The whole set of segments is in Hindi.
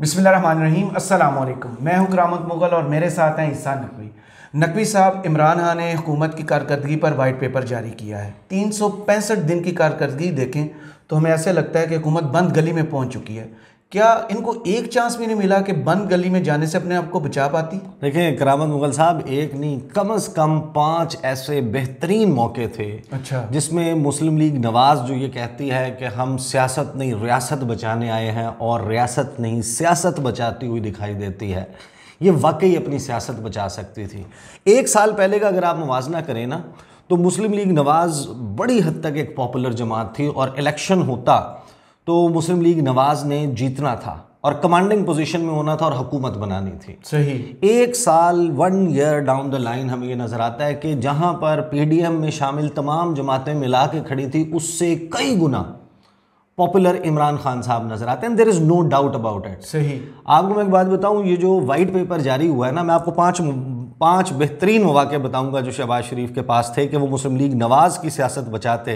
बिसमिल्ल अल्लाम मैं हूं करामत मुगल और मेरे साथ हैं ईसान नकवी नकवी साहब इमरान खान ने हुकूमत की कारकर्दगी पर वाइट पेपर जारी किया है तीन दिन की कारकर्दगी देखें तो हमें ऐसे लगता है कि हुकूमत बंद गली में पहुंच चुकी है क्या इनको एक चांस भी नहीं मिला कि बंद गली में जाने से अपने आप को बचा पाती देखिए करामत मुगल साहब एक नहीं कम से कम पांच ऐसे बेहतरीन मौके थे अच्छा जिसमें मुस्लिम लीग नवाज जो ये कहती है कि हम सियासत नहीं रियासत बचाने आए हैं और रियासत नहीं सियासत बचाती हुई दिखाई देती है ये वाकई अपनी सियासत बचा सकती थी एक साल पहले का अगर आप मुवजना करें ना तो मुस्लिम लीग नवाज बड़ी हद तक एक पॉपुलर जमात थी और इलेक्शन होता तो मुस्लिम लीग नवाज ने जीतना था और कमांडिंग पोजीशन में होना था और हुकूमत बनानी थी सही एक साल one year down the line हमें ये नज़र आता है कि जहां पर पीडीएम में शामिल तमाम जमातें मिला के खड़ी थी उससे कई गुना पॉपुलर इमरान खान साहब नज़र आते हैं there is no doubt about it सही आपको मैं एक बात बताऊं ये जो वाइट पेपर जारी हुआ है ना मैं आपको पांच पांच बेहतरीन मौाक़े बताऊंगा जो शहबाज शरीफ के पास थे कि वो मुस्लिम लीग नवाज़ की सियासत बचाते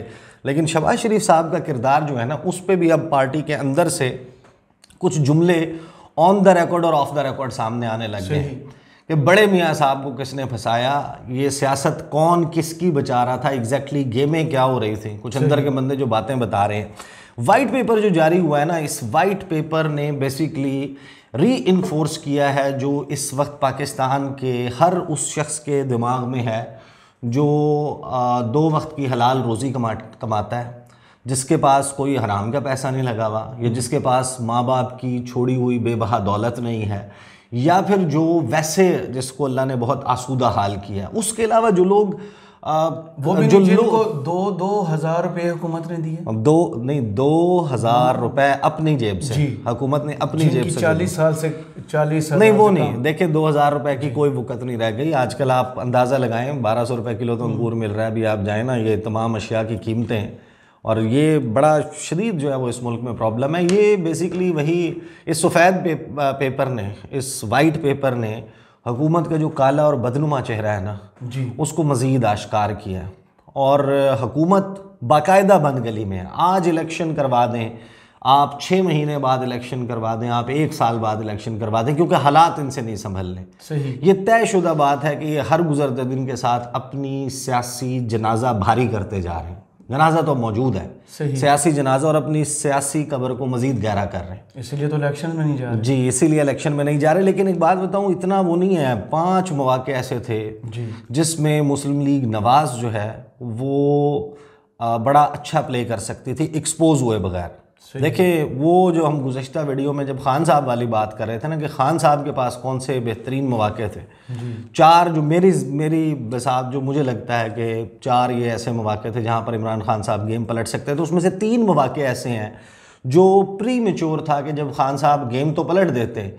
लेकिन शहबाज शरीफ साहब का किरदार जो है ना उस पर भी अब पार्टी के अंदर से कुछ जुमले ऑन द रिकॉर्ड और ऑफ द रिकॉर्ड सामने आने लग गए कि बड़े मियाँ साहब को किसने फंसाया ये सियासत कौन किसकी बचा रहा था एग्जैक्टली exactly गेमें क्या हो रही थी कुछ अंदर के बंदे जो बातें बता रहे हैं वाइट पेपर जो जारी हुआ है ना इस वाइट पेपर ने बेसिकली री किया है जो इस वक्त पाकिस्तान के हर उस शख्स के दिमाग में है जो दो वक्त की हलाल रोज़ी कमा कमाता है जिसके पास कोई हराम का पैसा नहीं लगा हुआ या जिसके पास माँ बाप की छोड़ी हुई बेबहा दौलत नहीं है या फिर जो वैसे जिसको अल्लाह ने बहुत आसूदा हाल किया उसके अलावा जो लोग वो जो जिनको दो दो हज़ार रुपये हुकूमत ने दिए दो नहीं दो हज़ार रुपये अपनी जेब से हुकूमत ने अपनी जेब से चालीस साल से चालीस नहीं वो नहीं देखिए दो हज़ार रुपये की कोई वक्त नहीं रह गई आजकल आप अंदाज़ा लगाएं बारह सौ रुपये किलो तो हम्म। अंगूर मिल रहा है अभी आप जाए ना ये तमाम अशिया की कीमतें हैं और ये बड़ा शदीद जो है वो इस मुल्क में प्रॉब्लम है ये बेसिकली वही इस सफ़ेद पेपर ने इस वाइट पेपर ने हुकूमत का जो काला और बदनुमा चेहरा है ना जी उसको मज़ीद आश्कार किया है और हुकूमत बाकायदा बंद गली में है आज इलेक्शन करवा दें आप छः महीने बाद इलेक्शन करवा दें आप एक साल बाद इलेक्शन करवा दें क्योंकि हालात इनसे नहीं संभल लें सही ये तयशुदा बात है कि ये हर गुजरते दिन के साथ अपनी सियासी जनाजा भारी करते जा रहे हैं जनाजा तो मौजूद है सियासी जनाजा और अपनी सियासी कबर को मजीद गहरा कर रहे हैं इसीलिए तो इलेक्शन में नहीं जा रहे जी इसीलिए इलेक्शन में नहीं जा रहे लेकिन एक बात बताऊँ इतना वो नहीं है पाँच मौाक़े ऐसे थे जिसमें मुस्लिम लीग नवाज जो है वो बड़ा अच्छा प्ले कर सकती थी एक्सपोज हुए बगैर देखिए वो जो हम गुजशत वीडियो में जब खान साहब वाली बात कर रहे थे ना कि खान साहब के पास कौन से बेहतरीन मौाक़े थे चार जो मेरी मेरी बसाब जो मुझे लगता है कि चार ये ऐसे मौाक़े थे जहाँ पर इमरान खान साहब गेम पलट सकते थे तो उसमें से तीन मौाक़े ऐसे हैं जो प्री मेच्योर था कि जब खान साहब गेम तो पलट देते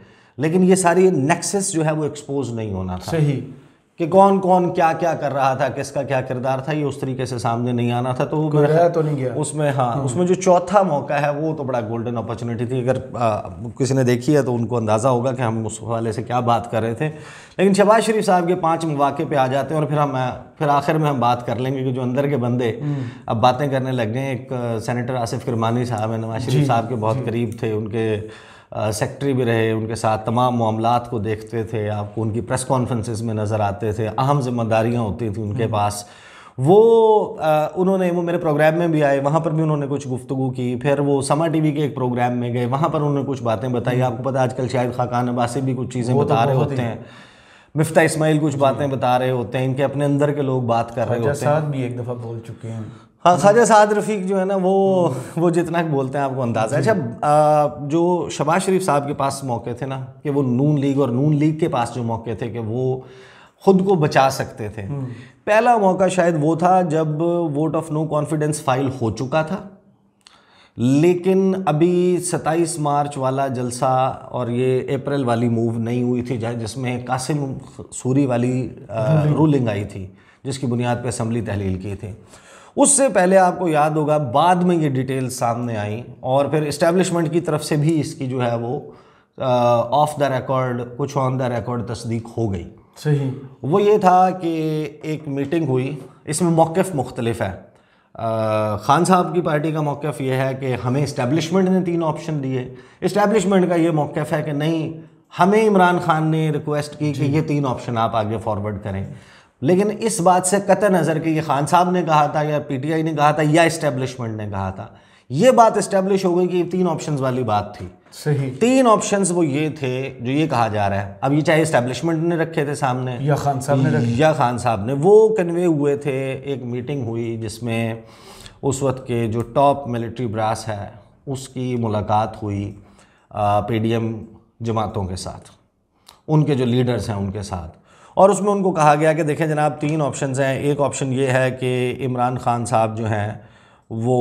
लेकिन ये सारी नेक्सेस जो है वो एक्सपोज नहीं होना था सही कि कौन कौन क्या क्या कर रहा था किसका क्या किरदार था ये उस तरीके से सामने नहीं आना था तो वो तो नहीं गया उसमें हाँ हम्म। उसमें जो चौथा मौका है वो तो बड़ा गोल्डन अपॉर्चुनिटी थी अगर किसी ने देखी है तो उनको अंदाज़ा होगा कि हम उस हवाले से क्या बात कर रहे थे लेकिन शबाज शरीफ साहब के पाँच मौाक़े पे आ जाते हैं और फिर हम फिर आखिर में हम बात कर लेंगे कि जो अंदर के बंदे हम्म। अब बातें करने लग गए एक सेनेटर आसिफ किरमानी साहब है नवाज शरीफ साहब के बहुत करीब थे उनके सेक्रेटरी भी रहे उनके साथ तमाम मामला को देखते थे आपको उनकी प्रेस कॉन्फ्रेंसिस में नज़र आते थे अहम जिम्मेदारियाँ होती थी उनके हम्म। पास वो आ, उन्होंने वो मेरे प्रोग्राम में भी आए वहाँ पर भी उन्होंने कुछ गुफ्तु की फिर वो समा टीवी के एक प्रोग्राम में गए वहाँ पर उन्होंने कुछ बातें बताई हम्म। आपको पता आजकल शायद खाकान अब्बासी भी कुछ चीज़ें तो बता तो रहे होते हैं मिफ्ता इस्माइल कुछ बातें बता रहे होते हैं इनके अपने अंदर के लोग बात कर रहे होते हैं भी एक दफ़ा बोल चुके हैं हाँ ख्वाजा साद रफ़ीक जो है ना वो वो जितना बोलते हैं आपको अंदाज़ा है अच्छा जो शबाज शरीफ साहब के पास मौके थे ना कि वो नून लीग और नून लीग के पास जो मौके थे कि वो खुद को बचा सकते थे हम्म। पहला मौका शायद वो था जब vote of no confidence file हो चुका था लेकिन अभी 27 मार्च वाला जलसा और ये अप्रैल वाली मूव नहीं हुई थी जिसमें कासिम सूरी वाली हम्म। रूलिंग आई थी जिसकी बुनियाद पर असम्बली तहलील की थी उससे पहले आपको याद होगा बाद में ये डिटेल्स सामने आई और फिर इस्टेब्लिशमेंट की तरफ से भी इसकी जो है वो ऑफ द रिकॉर्ड कुछ ऑन द रिकॉर्ड तस्दीक हो गई सही वो ये था कि एक मीटिंग हुई इसमें मौक़ मुख्तलिफ है आ, खान साहब की पार्टी का मौक़ ये है कि हमें इस्टेब्लिशमेंट ने तीन ऑप्शन दिए इस्टेब्लिशमेंट का ये मौक़ है कि नहीं हमें इमरान खान ने रिक्वेस्ट की कि ये तीन ऑप्शन आप आगे फॉरवर्ड करें लेकिन इस बात से कत नज़र कि ये खान साहब ने कहा था या पीटीआई ने कहा था या इस्टेब्लिशमेंट ने कहा था ये बात इस्टेब्लिश हो गई कि तीन ऑप्शंस वाली बात थी सही तीन ऑप्शंस वो ये थे जो ये कहा जा रहा है अब ये चाहे इस्टेब्लिशमेंट ने रखे थे सामने या खान साहब ने रखे या खान साहब ने वो कन्वे हुए थे एक मीटिंग हुई जिसमें उस वक्त के जो टॉप मिलिट्री ब्रास है उसकी मुलाकात हुई पीडीएम जमातों के साथ उनके जो लीडर्स हैं उनके साथ और उसमें उनको कहा गया कि देखें जनाब तीन ऑप्शन हैं एक ऑप्शन ये है कि इमरान खान साहब जो हैं वो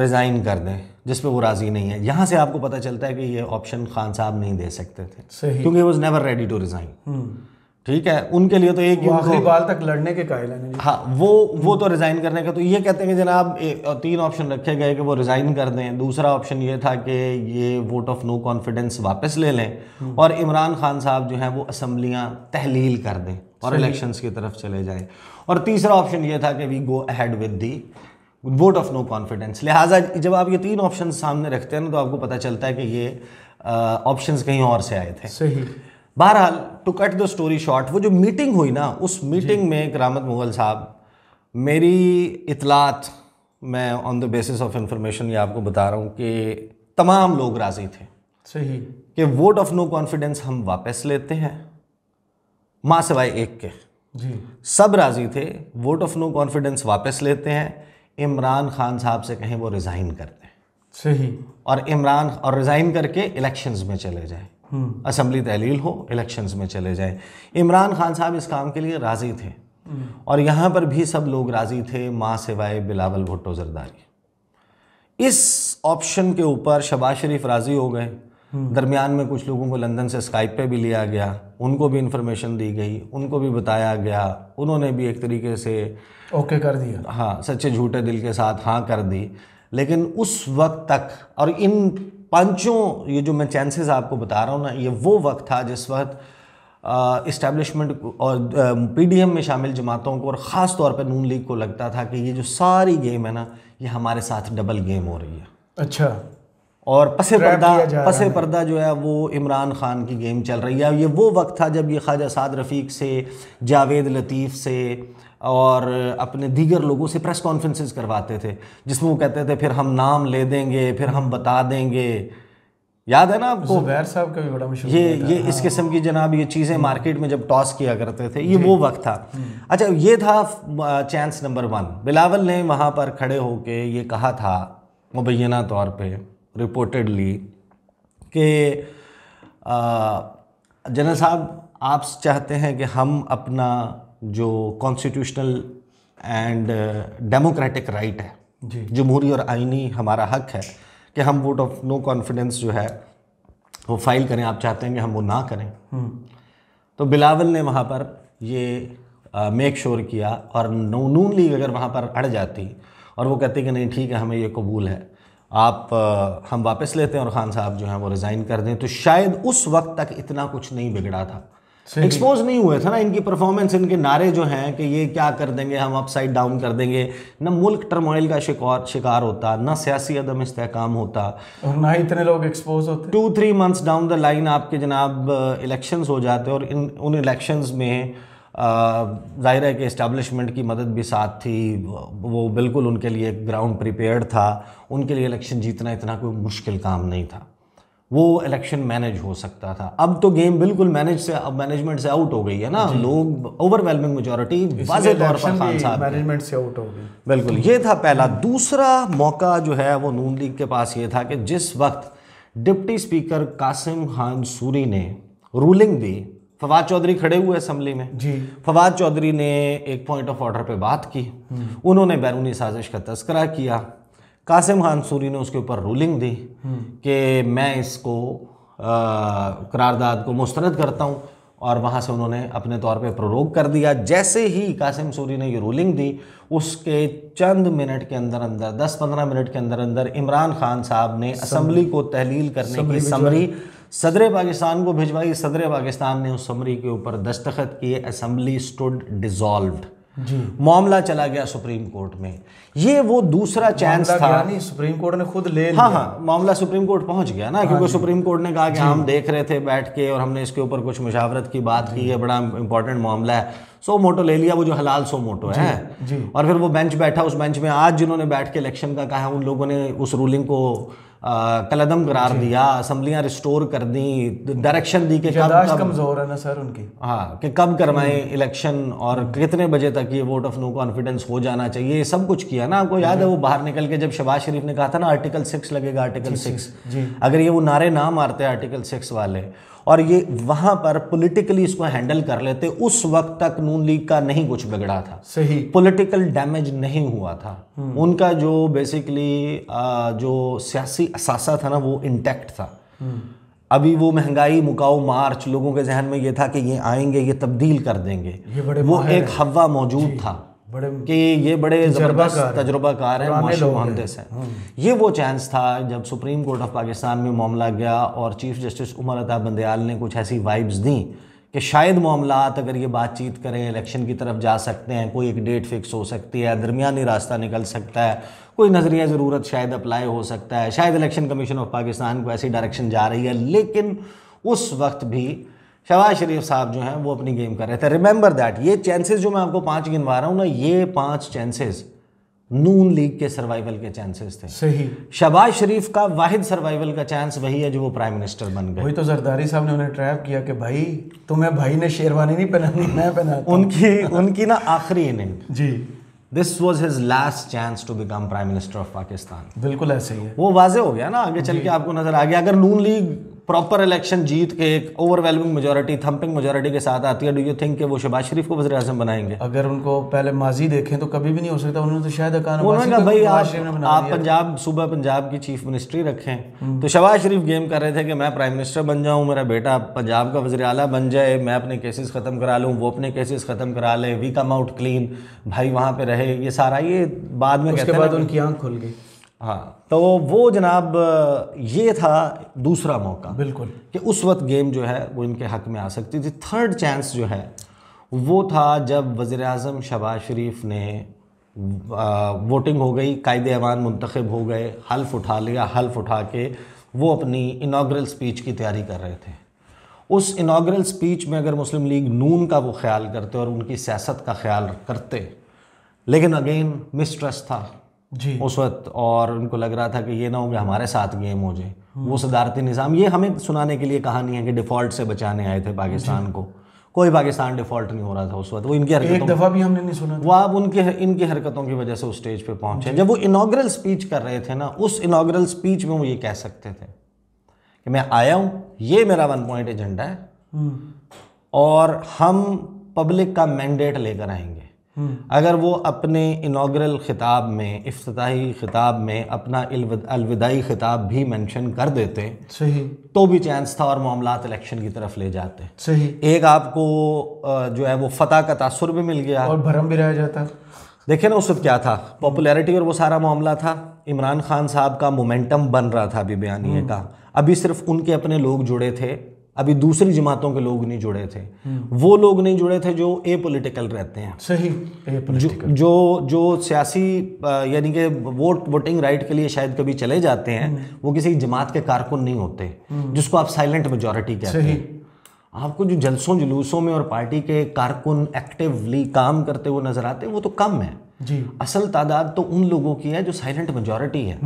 रिज़ाइन कर दें जिस पर वो राज़ी नहीं है यहाँ से आपको पता चलता है कि ये ऑप्शन खान साहब नहीं दे सकते थे क्योंकि was never ready to resign ठीक है उनके लिए तो एक ही आखिरी बाल तक लड़ने के कायल है हाँ वो वो तो रिज़ाइन करने का तो ये कहते हैं कि जनाब तीन ऑप्शन रखे गए कि वो रिज़ाइन कर दें दूसरा ऑप्शन ये था कि ये वोट ऑफ नो कॉन्फिडेंस वापस ले लें हम्म। और इमरान खान साहब जो हैं वो असम्बलियाँ तहलील कर दें और इलेक्शन की तरफ चले जाए और तीसरा ऑप्शन ये था कि we go ahead with the vote of no confidence लिहाजा जब आप ये तीन ऑप्शन सामने रखते हैं ना तो आपको पता चलता है कि ये ऑप्शन कहीं और से आए थे सही बहरहाल to cut the story short वो जो मीटिंग हुई ना उस मीटिंग में करामत मुगल साहब मेरी इतलात मैं on the basis of information ये आपको बता रहा हूँ कि तमाम लोग राज़ी थे सही कि वोट ऑफ नो कॉन्फिडेंस हम वापस लेते हैं माँ सिवाय एक के जी सब राज़ी थे वोट ऑफ नो कॉन्फिडेंस वापस लेते हैं इमरान खान साहब से कहें वो रिज़ाइन कर दें सही और इमरान और रिज़ाइन करके इलेक्शंस में चले जाएं हम्म। असम्बली तहलील हो इलेक्शंस में चले जाएं इमरान खान साहब इस काम के लिए राज़ी थे हम्म। और यहाँ पर भी सब लोग राज़ी थे माँ सिवाय बिलावल भुट्टो जरदारी इस ऑप्शन के ऊपर शबाज शरीफ राज़ी हो गए हम्म। दरमियान में कुछ लोगों को लंदन से स्काइप पे भी लिया गया उनको भी इंफॉर्मेशन दी गई उनको भी बताया गया उन्होंने भी एक तरीके से ओके कर दिया हाँ सच्चे झूठे दिल के साथ हाँ कर दी लेकिन उस वक्त तक और इन पंचों ये जो मैं चांसेस आपको बता रहा हूँ ना ये वो वक्त था जिस वक्त इस्टेब्लिशमेंट और पीडीएम में शामिल जमातों को और ख़ास तौर पर नून लीग को लगता था कि ये जो सारी गेम है ना ये हमारे साथ डबल गेम हो रही है अच्छा और पसे पर्दा पसे पर्दा जो है वो इमरान खान की गेम चल रही है ये वो वक्त था जब ये ख्वाजा साद रफ़ीक से जावेद लतीफ़ से और अपने दीगर लोगों से प्रेस कॉन्फ्रेंसेस करवाते थे जिसमें वो कहते थे फिर हम नाम ले देंगे फिर हम बता देंगे याद है ना आपको जुबैर साहब का भी बड़ा मशहूर ये ये हाँ। इस किस्म की जनाब ये चीज़ें मार्केट हम्म। में जब टॉस किया करते थे ये वो वक्त था हम्म। अच्छा ये था चांस नंबर वन बिलावल ने वहाँ पर खड़े होके ये कहा था मुबैना तौर पे रिपोर्टेडली कि जनरल साहब आप चाहते हैं कि हम अपना जो कॉन्स्टिट्यूशनल एंड डेमोक्रेटिक राइट है जमहूरी और आइनी हमारा हक है कि हम वोट ऑफ नो कॉन्फिडेंस जो है वो फाइल करें आप चाहते हैं कि हम वो ना करें हम्म। तो बिलावल ने वहाँ पर ये मेक uh, श्योर किया और नून लीग अगर वहाँ पर अड़ जाती और वो कहती कि नहीं ठीक है हमें ये कबूल है आप आ, uh, हम वापस लेते हैं और ख़ान साहब जो हैं वो रिज़ाइन कर दें तो शायद उस वक्त तक इतना कुछ नहीं बिगड़ा था एक्सपोज नहीं हुए थे ना इनकी परफॉर्मेंस इनके नारे जो हैं कि ये क्या कर देंगे हम अपसाइड डाउन कर देंगे ना मुल्क टर्मोइल का शिकार शिकार होता ना सियासी अदम इस्तेकाम होता और ना ही इतने लोग एक्सपोज होते two three months down the line आपके जनाब इलेक्शंस uh, हो जाते और इन उन इलेक्शंस में uh, ज़ाहिर है कि इस्टबलिशमेंट की मदद भी साथ थी वो बिल्कुल उनके लिए ग्राउंड प्रिपेयर था उनके लिए इलेक्शन जीतना इतना कोई मुश्किल काम नहीं था वो इलेक्शन मैनेज हो सकता था अब तो गेम बिल्कुल मैनेज से अब मैनेजमेंट से आउट हो गई है ना लोग ओवरवेलमिंग मेजोरिटी वाजे तौर पर खान साहब मैनेजमेंट से आउट हो गई बिल्कुल ये था पहला दूसरा मौका जो है वो नून लीग के पास ये था कि जिस वक्त डिप्टी स्पीकर कासिम खान सूरी ने रूलिंग दी फवाद चौधरी खड़े हुए असम्बली में जी फवाद चौधरी ने एक पॉइंट ऑफ ऑर्डर पे बात की हम्म। उन्होंने बैरूनी साजिश का तस्करा किया कासिम खान सूरी ने उसके ऊपर रूलिंग दी हम्म। कि मैं इसको करारदाद को मुस्रद करता हूँ और वहाँ से उन्होंने अपने तौर पे प्ररोग कर दिया जैसे ही कासिम सूरी ने ये रूलिंग दी उसके चंद मिनट के अंदर अंदर 10-15 मिनट के अंदर अंदर इमरान खान साहब ने असम्बली को तहलील करने की समरी सदर पाकिस्तान को भिजवाई सदर पाकिस्तान ने उस समरी के ऊपर दस्तखत किए असम्बली स्टूड डिजॉल्व मामला चला गया सुप्रीम कोर्ट में ये वो दूसरा चांस था नहीं सुप्रीम कोर्ट ने खुद ले हाँ हाँ मामला सुप्रीम कोर्ट पहुंच गया ना क्योंकि हाँ सुप्रीम कोर्ट ने कहा कि हम देख रहे थे बैठ के और हमने इसके ऊपर कुछ मुशावरत की बात की है बड़ा इंपॉर्टेंट मामला है सो मोटो ले लिया वो जो हलाल सो मोटो है और फिर वो बेंच बैठा उस बेंच में आज जिन्होंने बैठ के इलेक्शन का कहा उन लोगों ने उस रूलिंग को कलदम करार दिया असम्बलियाँ रिस्टोर कर दी डायरेक्शन दी कि कब कमज़ोर है ना सर उनकी हाँ कि कब करवाएं इलेक्शन और कितने बजे तक ये वोट ऑफ नो कॉन्फिडेंस हो जाना चाहिए ये सब कुछ किया ना आपको याद है वो बाहर निकल के जब शबाज शरीफ ने कहा था ना आर्टिकल सिक्स लगेगा आर्टिकल सिक्स अगर ये वो नारे ना मारते आर्टिकल सिक्स वाले और ये वहाँ पर पॉलिटिकली इसको हैंडल कर लेते उस वक्त तक नून लीग का नहीं कुछ बिगड़ा था सही पॉलिटिकल डैमेज नहीं हुआ था हम्म। उनका जो बेसिकली जो सियासी असासा था ना वो इंटैक्ट था हम्म। अभी वो महंगाई मुकाओ मार्च लोगों के जहन में ये था कि ये आएंगे ये तब्दील कर देंगे ये बड़े वो एक हवा मौजूद था बड़े कि ये बड़े ज़बरदस्त तजुर्बाकार हैं माशू मुहदस हैं हाँ। ये वो चांस था जब सुप्रीम कोर्ट ऑफ पाकिस्तान में मामला गया और चीफ जस्टिस उमर अता बंदयाल ने कुछ ऐसी वाइब्स दी कि शायद मामला अगर ये बातचीत करें इलेक्शन की तरफ जा सकते हैं कोई एक डेट फिक्स हो सकती है दरमियानी रास्ता निकल सकता है कोई नज़रिया ज़रूरत शायद अप्लाई हो सकता है शायद इलेक्शन कमीशन ऑफ पाकिस्तान को ऐसी डायरेक्शन जा रही है लेकिन उस वक्त भी शहबाज शरीफ साहब जो हैं वो अपनी गेम कर रहे थे रिमेंबर दैट ये चांसेस जो मैं आपको पांच गिनवा रहा हूँ ना ये पांच चांसेस नून लीग के सर्वाइवल के चांसेस थे सही शहबाज शरीफ का वाहिद सर्वाइवल का चांस वही है जो वो प्राइम मिनिस्टर बन गए वही तो जरदारी साहब ने उन्हें ट्रैप किया कि भाई तुम्हें भाई ने शेरवानी नहीं पहनानी मैं पहना उनकी उनकी ना आखिरी इनिंग जी this was his last chance to become prime minister of Pakistan बिल्कुल ऐसे ही है वो वाजे हो गया ना आगे चल के आपको नजर आ गया अगर नून लीग प्रॉपर इलेक्शन जीत के एक ओवरवेलमिंग मेजोरिटी थम्पिंग मेजोरिटी के साथ आती है डू यू थिंक कि वो शहबाज शरीफ को वजी अजम बनाएंगे अगर उनको पहले माजी देखें तो कभी भी नहीं हो सकता उन्होंने तो शायद भाई आप, आप पंजाब सुबह पंजाब की चीफ मिनिस्ट्री रखें हम्म। तो शहबाज शरीफ गेम कर रहे थे कि मैं प्राइम मिनिस्टर बन जाऊँ मेरा बेटा पंजाब का वजी अला बन जाए मैं अपने केसेस ख़त्म करा लूँ वो अपने केसेस ख़त्म करा लें वी कम आउट क्लीन भाई वहाँ पर रहे ये सारा ये बाद में उसके बाद उनकी आँख खुल गई हाँ तो वो जनाब ये था दूसरा मौका बिल्कुल कि उस वक्त गेम जो है वो इनके हक में आ सकती थी थर्ड चांस जो है वो था जब वज़र अजम शबाज शरीफ ने वोटिंग हो गई कायद अवान मंतखब हो गए हल्फ उठा लिया हल्फ उठा के वो अपनी इनाग्रल स्पीच की तैयारी कर रहे थे उस इनाग्रल स्पीच में अगर मुस्लिम लीग नून का वो ख्याल करते और उनकी सियासत का ख्याल करते लेकिन अगेन मिसट्रस्ट था जी उस वक्त और उनको लग रहा था कि ये ना हो हमारे साथ गेम हो जाए वो सदारती निज़ाम ये हमें सुनाने के लिए कहानी है कि डिफ़ॉल्ट से बचाने आए थे पाकिस्तान को कोई पाकिस्तान डिफॉल्ट नहीं हो रहा था उस वक्त वो इनकी हरकतों एक दफा भी हमने नहीं सुना वो आप उनके इनकी हरकतों की वजह से उस स्टेज पे पहुंचे जब वो इनाग्रल स्पीच कर रहे थे ना उस इनाग्रल स्पीच में वो ये कह सकते थे कि मैं आया हूँ ये मेरा वन पॉइंट एजेंडा है हम्म। और हम पब्लिक का मैंडेट लेकर आएंगे हम्म। अगर वो अपने इनाग्रल ख़िताब में अफ्ताही ख़िताब में अपना अलविदाई ख़िताब भी मेंशन कर देते सही तो भी चांस था और मामला इलेक्शन की तरफ ले जाते सही एक आपको जो है वो फतह का तासर भी मिल गया और भरम भी रह जाता देखिए ना उस वक्त क्या था पॉपुलैरिटी और वो सारा मामला था इमरान खान साहब का मोमेंटम बन रहा था अभी बयानी का हम्म। अभी सिर्फ उनके अपने लोग जुड़े थे अभी दूसरी जमातों के लोग नहीं जुड़े थे हम्म। वो लोग नहीं जुड़े थे जो ए पोलिटिकल रहते हैं सही जो जो जो सियासी यानी कि वोट वोटिंग राइट के लिए शायद कभी चले जाते हैं हम्म। वो किसी जमात के कारकुन नहीं होते हम्म। जिसको आप साइलेंट मेजोरिटी कहते हैं आपको जो जलसों जुलूसों में और पार्टी के कारकुन एक्टिवली काम करते हुए नजर आते हैं वो तो कम है जी असल तादाद तो उन लोगों की है जो साइलेंट मेजोरिटी है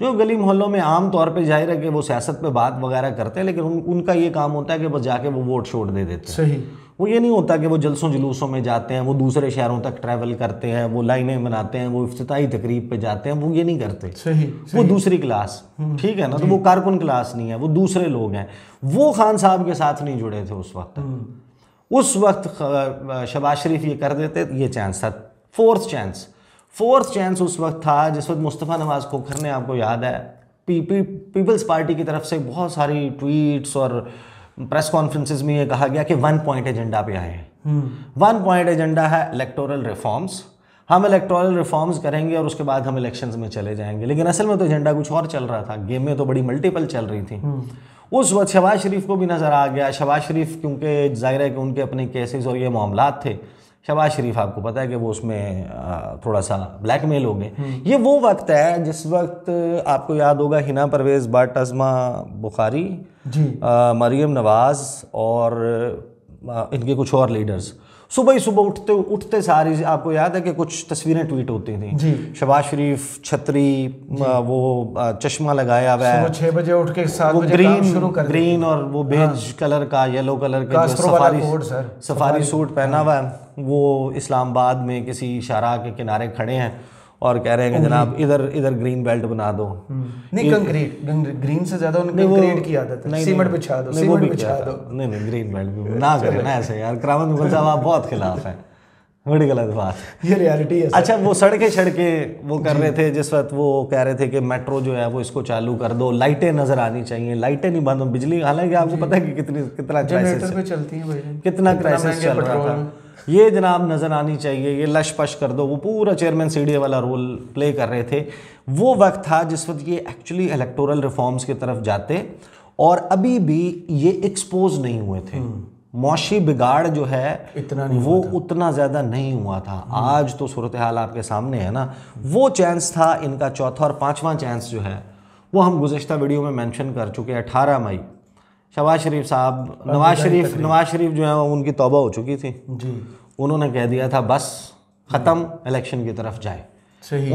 जो गली मोहल्लों में आम तौर पे जाहिर है कि वो सियासत पे बात वगैरह करते हैं लेकिन उन, उनका ये काम होता है कि बस जाके वो वोट छोड़ दे देते हैं सही वो ये नहीं होता कि वो जलसों जुलूसों में जाते हैं वो दूसरे शहरों तक ट्रैवल करते हैं वो लाइनें बनाते हैं वो अफ्ताही तकरीब पे जाते हैं वो ये नहीं करते सही, सही। वो दूसरी क्लास हम्म। ठीक है ना तो वो कारकुन क्लास नहीं है वो दूसरे लोग हैं वो खान साहब के साथ नहीं जुड़े थे उस वक्त हम्म। उस वक्त शबाज शरीफ ये कर देते ये चांस था फोर्थ चांस फोर्थ चांस उस वक्त था जिस वक्त मुस्तफ़ा नवाज़ खोखर ने आपको याद है पी, पी, पीपल्स पार्टी की तरफ से बहुत सारी ट्वीट्स और प्रेस कॉन्फ्रेंसेज में ये कहा गया कि वन पॉइंट एजेंडा पे आए हम्म। वन पॉइंट एजेंडा है इलेक्टोरल रिफॉर्म्स हम इलेक्टोरल रिफॉर्म्स करेंगे और उसके बाद हम इलेक्शंस में चले जाएंगे लेकिन असल में तो एजेंडा कुछ और चल रहा था गेम में तो बड़ी मल्टीपल चल रही थी हम्म। उस वक्त शबाज शरीफ को भी नज़र आ गया शबाज शरीफ क्योंकि जाहिर है कि उनके अपने केसेस और ये मामला थे शबाज शरीफ आपको पता है कि वो उसमें थोड़ा सा ब्लैक मेल हो गए हम्म। ये वो वक्त है जिस वक्त आपको याद होगा हिना परवेज़ बट अजमा बुखारी जी मरियम नवाज़ और इनके कुछ और लीडर्स सुबह ही सुबह उठते उठते सारी आपको याद है कि कुछ तस्वीरें ट्वीट होती थी शबाज शरीफ छतरी वो चश्मा लगाया हुआ है छह बजे उठ के साथ ग्रीन शुरू कर ग्रीन और वो बेज कलर हाँ। का येलो कलर का सफारी सफारी सूट पहना हाँ। हुआ है वो इस्लामाबाद में किसी शराह के किनारे खड़े हैं और कह रहे हैं कि जनाब इधर इधर ग्रीन बेल्ट बना दो हम्म। नहीं कंक्रीट ग्रीन से ज्यादा कंक्रीट की आदत है सीमेंट बिछा दो सीमेंट बिछा दो नहीं नहीं ग्रीन बेल्ट ना करें ना ऐसे यार करामत मुगल साहब आप बहुत खिलाफ हैं बड़ी गलत बात ये रियलिटी है अच्छा वो सड़कें सड़के वो कर रहे थे जिस वक्त वो कह रहे थे कि मेट्रो जो है वो इसको चालू कर दो लाइटें नजर आनी चाहिए लाइटें नहीं बंद हो बिजली हालांकि आपको पता है कि कितनी कितना क्राइसिस पे चलती है कितना क्राइसिस चल रहा था ये जनाब नज़र आनी चाहिए ये लश पश कर दो वो पूरा चेयरमैन सी वाला रोल प्ले कर रहे थे वो वक्त था जिस वक्त ये एक्चुअली इलेक्टोरल रिफॉर्म्स की तरफ जाते और अभी भी ये एक्सपोज नहीं हुए थे हम्म। मौशी बिगाड़ जो है इतना नहीं वो उतना ज़्यादा नहीं हुआ था हम्म। आज तो सूरत हाल आपके सामने है ना वो चांस था इनका चौथा और पाँचवा चांस जो है वो हम गुजशत वीडियो में मेंशन कर चुके हैं अठारह मई शबाज शरीफ साहब नवाज शरीफ नवाज शरीफ जो है उनकी तोबा हो चुकी थी जी उन्होंने कह दिया था बस ख़त्म इलेक्शन की तरफ जाए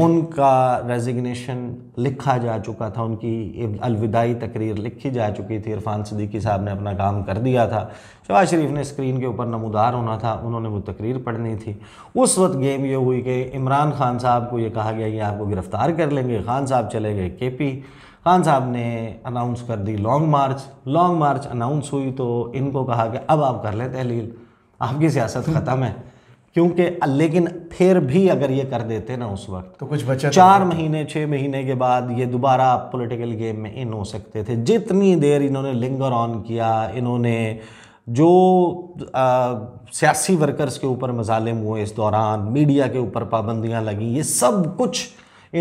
उनका रेजिग्नेशन लिखा जा चुका था उनकी अलविदाई तकरीर लिखी जा चुकी थी इरफान सदीकी साहब ने अपना काम कर दिया था शहबाज शरीफ ने स्क्रीन के ऊपर नमोदार होना था उन्होंने वो तकरीर पढ़नी थी उस वक्त गेम ये हुई कि इमरान खान साहब को ये कहा गया कि आपको गिरफ़्तार कर लेंगे खान साहब चले गए के पी खान साहब ने अनाउंस कर दी long march long march announce हुई तो इनको कहा कि अब आप कर लें तहलील आपकी सियासत ख़त्म है क्योंकि लेकिन फिर भी अगर ये कर देते ना उस वक्त तो कुछ बचा चार महीने छः महीने के बाद ये दोबारा पॉलिटिकल गेम में इन हो सकते थे जितनी देर इन्होंने लिंगर ऑन किया इन्होंने जो सियासी वर्कर्स के ऊपर मजालिम हुए इस दौरान मीडिया के ऊपर पाबंदियाँ लगी ये सब कुछ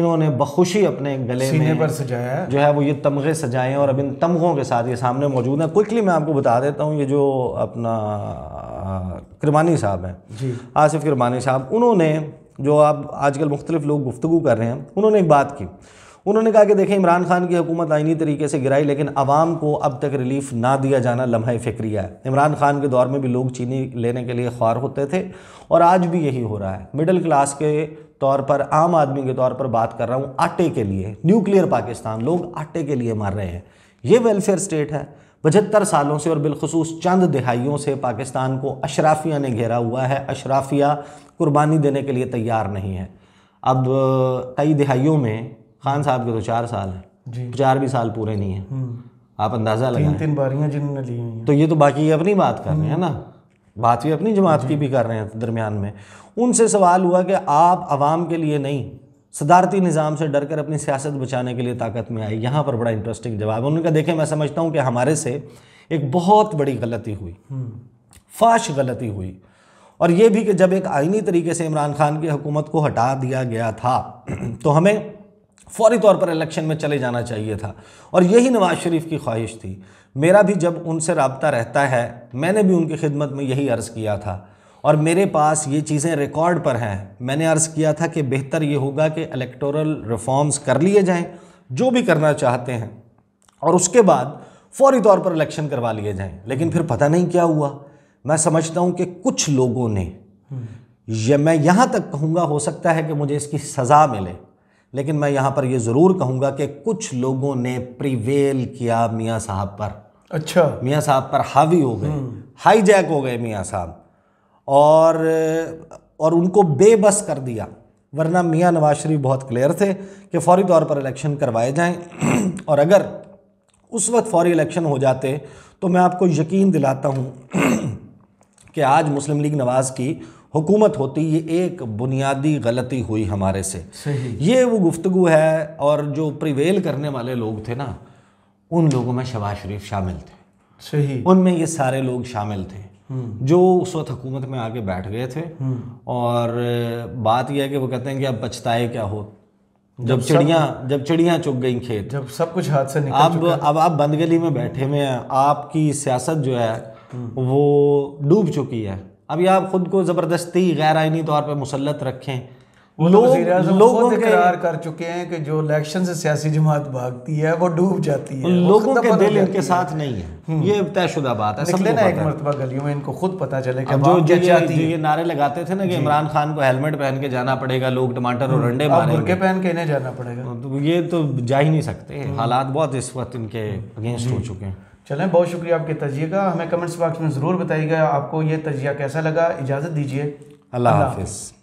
इन्होंने बखुशी अपने गले में पर सजाया जो है वो ये तमगे सजाए और अब इन तमगों के साथ ये सामने मौजूद है क्विकली मैं आपको बता देता हूँ ये जो अपना किरमानी साहब हैं आसिफ किरमानी साहब उन्होंने जो आप आजकल मुख्तलिफ लोग गुफ्तु कर रहे हैं उन्होंने एक बात की उन्होंने कहा कि देखें इमरान खान की हुकूमत आइनी तरीके से गिराई लेकिन आवाम को अब तक रिलीफ ना दिया जाना लम्हा फिक्रिया है इमरान खान के दौर में भी लोग चीनी लेने के लिए ख्वार होते थे और आज भी यही हो रहा है मिडिल क्लास के तौर पर आम आदमी के तौर पर बात कर रहा हूँ आटे के लिए न्यूक्लियर पाकिस्तान लोग आटे के लिए मार रहे हैं ये वेलफेयर स्टेट है पचहत्तर सालों से और बिलखसूस चंद दहाइयों से पाकिस्तान को अशराफिया ने घेरा हुआ है अशराफिया कुर्बानी देने के लिए तैयार नहीं है अब कई दिहाइयों में खान साहब के तो चार साल हैं चार भी साल पूरे नहीं हैं हम्म। आप अंदाज़ा लगा तीन, तीन बारियां जिन्होंने ली हैं तो ये तो बाकी अपनी बात कर रहे हैं ना हम्म। बात भी अपनी जमात की भी कर रहे हैं दरमियान में उनसे सवाल हुआ कि आप आवाम के लिए नहीं सदारती निज़ाम से डर कर अपनी सियासत बचाने के लिए ताकत में आई यहाँ पर बड़ा इंटरेस्टिंग जवाब उन्होंने कहा देखें मैं समझता हूँ कि हमारे से एक बहुत बड़ी गलती हुई हम्म। फाश गलती हुई और ये भी कि जब एक आइनी तरीके से इमरान खान की हुकूमत को हटा दिया गया था तो हमें फौरी तौर पर इलेक्शन में चले जाना चाहिए था और यही नवाज शरीफ की ख्वाहिश थी मेरा भी जब उनसे रबता रहता है मैंने भी उनकी खिदमत में यही अर्ज़ किया था और मेरे पास ये चीज़ें रिकॉर्ड पर हैं मैंने अर्ज़ किया था कि बेहतर ये होगा कि इलेक्टोरल रिफॉर्म्स कर लिए जाएं जो भी करना चाहते हैं और उसके बाद फौरी तौर पर इलेक्शन करवा लिए जाएं लेकिन फिर पता नहीं क्या हुआ मैं समझता हूँ कि कुछ लोगों ने यह मैं यहाँ तक कहूँगा हो सकता है कि मुझे इसकी सज़ा मिले लेकिन मैं यहाँ पर यह ज़रूर कहूँगा कि कुछ लोगों ने प्रिवेल किया मियाँ साहब पर अच्छा मियाँ साहब पर हावी हो गए हाईजैक हम्म। हो गए मियाँ साहब और और उनको बेबस कर दिया वरना मियाँ नवाज शरीफ बहुत क्लियर थे कि फौरी तौर पर इलेक्शन करवाए जाएं और अगर उस वक्त फौरी इलेक्शन हो जाते तो मैं आपको यकीन दिलाता हूँ कि आज मुस्लिम लीग नवाज़ की हुकूमत होती ये एक बुनियादी गलती हुई हमारे से ये वो गुफ्तु है और जो प्रिवेल करने वाले लोग थे ना उन लोगों में शबाज शरीफ शामिल थे सही उनमें ये सारे लोग शामिल थे हम्म। जो उस वक्त हुकूमत में आके बैठ गए थे हम्म। और बात यह है कि वो कहते हैं कि अब बचताए क्या हो जब चिड़िया जब चिड़िया चुग गई खेत जब सब कुछ हाथ से निकल अब अब आप बंद गली में बैठे हुए हैं आपकी सियासत जो है हम्म। वो डूब चुकी है अभी आप खुद को ज़बरदस्ती गैर आइनी तौर पर मुसलत रखें लोग लोगों के इकरार कर चुके हैं कि जो इलेक्शन से सियासी जमात भागती है वो डूब जाती है लोगों के दिल इनके साथ नहीं है हम्म। ये तयशुदा बात है सबने ना एक मरतबा गलियों में इनको खुद पता चले कि जो चाहती है नारे लगाते थे ना कि इमरान खान को हेलमेट पहन के जाना पड़ेगा लोग टमाटर और हम्म। अंडे मारे पहन के इन्हें जाना पड़ेगा तो ये तो जा ही नहीं सकते हम्म। हालात बहुत इस वक्त इनके अगेंस्ट हो चुके हैं चलें बहुत शुक्रिया आपके तजिए का हमें कमेंट्स बॉक्स में ज़रूर बताइएगा आपको ये तजिया कैसा लगा इजाज़त दीजिए अल्लाह हाफिज़